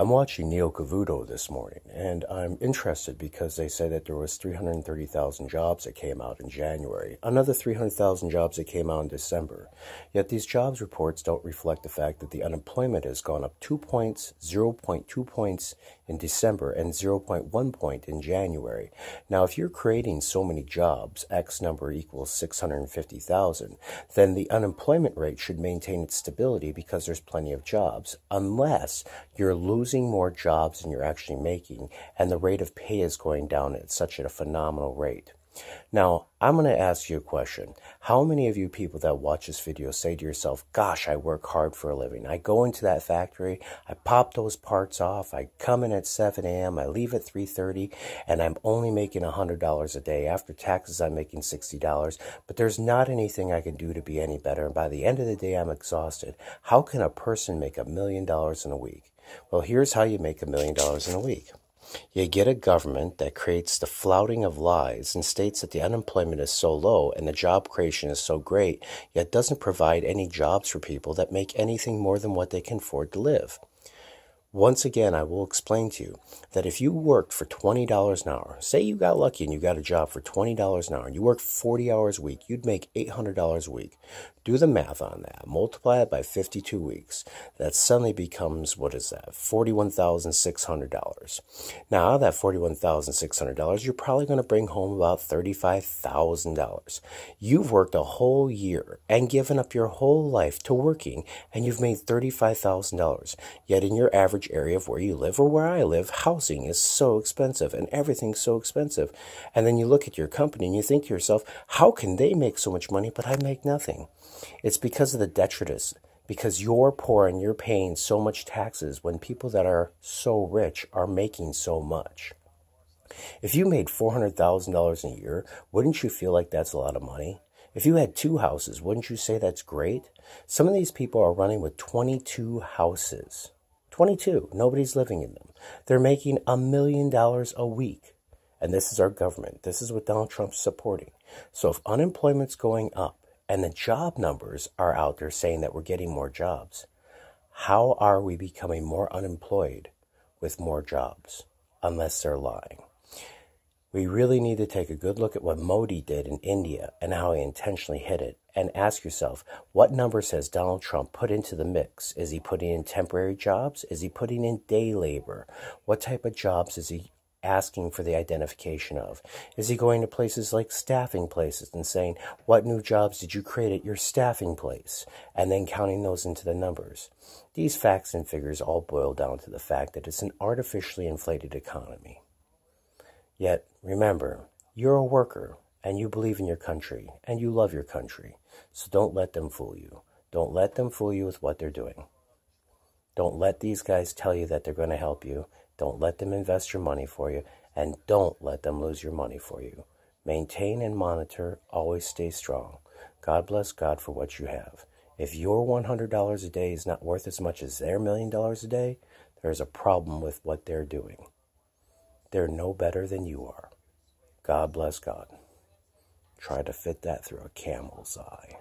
I'm watching Neil Cavuto this morning, and I'm interested because they said that there was 330,000 jobs that came out in January, another 300,000 jobs that came out in December. Yet these jobs reports don't reflect the fact that the unemployment has gone up 2 points, 0.2 points in December, and 0.1 point in January. Now, if you're creating so many jobs, X number equals 650,000, then the unemployment rate should maintain its stability because there's plenty of jobs, unless you're losing losing more jobs than you're actually making, and the rate of pay is going down at such a phenomenal rate. Now, I'm going to ask you a question. How many of you people that watch this video say to yourself, gosh, I work hard for a living. I go into that factory, I pop those parts off, I come in at 7 a.m., I leave at 3.30, and I'm only making $100 a day. After taxes, I'm making $60, but there's not anything I can do to be any better. And by the end of the day, I'm exhausted. How can a person make a million dollars in a week? Well, here's how you make a million dollars in a week. You get a government that creates the flouting of lies and states that the unemployment is so low and the job creation is so great, yet doesn't provide any jobs for people that make anything more than what they can afford to live. Once again, I will explain to you that if you worked for $20 an hour, say you got lucky and you got a job for $20 an hour, and you worked 40 hours a week, you'd make $800 a week. Do the math on that. Multiply it by 52 weeks. That suddenly becomes, what is that, $41,600. Now, that $41,600, you're probably going to bring home about $35,000. You've worked a whole year and given up your whole life to working, and you've made $35,000. Yet in your average average area of where you live or where I live, housing is so expensive and everything's so expensive. And then you look at your company and you think to yourself, how can they make so much money but I make nothing? It's because of the detritus, because you're poor and you're paying so much taxes when people that are so rich are making so much. If you made $400,000 a year, wouldn't you feel like that's a lot of money? If you had two houses, wouldn't you say that's great? Some of these people are running with 22 houses. 22. Nobody's living in them. They're making a million dollars a week. And this is our government. This is what Donald Trump's supporting. So if unemployment's going up and the job numbers are out there saying that we're getting more jobs, how are we becoming more unemployed with more jobs? Unless they're lying. We really need to take a good look at what Modi did in India and how he intentionally hid it and ask yourself what numbers has Donald Trump put into the mix? Is he putting in temporary jobs? Is he putting in day labor? What type of jobs is he asking for the identification of? Is he going to places like staffing places and saying, What new jobs did you create at your staffing place? and then counting those into the numbers? These facts and figures all boil down to the fact that it's an artificially inflated economy. Yet, remember, you're a worker and you believe in your country and you love your country. So don't let them fool you. Don't let them fool you with what they're doing. Don't let these guys tell you that they're going to help you. Don't let them invest your money for you. And don't let them lose your money for you. Maintain and monitor. Always stay strong. God bless God for what you have. If your $100 a day is not worth as much as their million dollars a day, there's a problem with what they're doing. They're no better than you are. God bless God try to fit that through a camel's eye.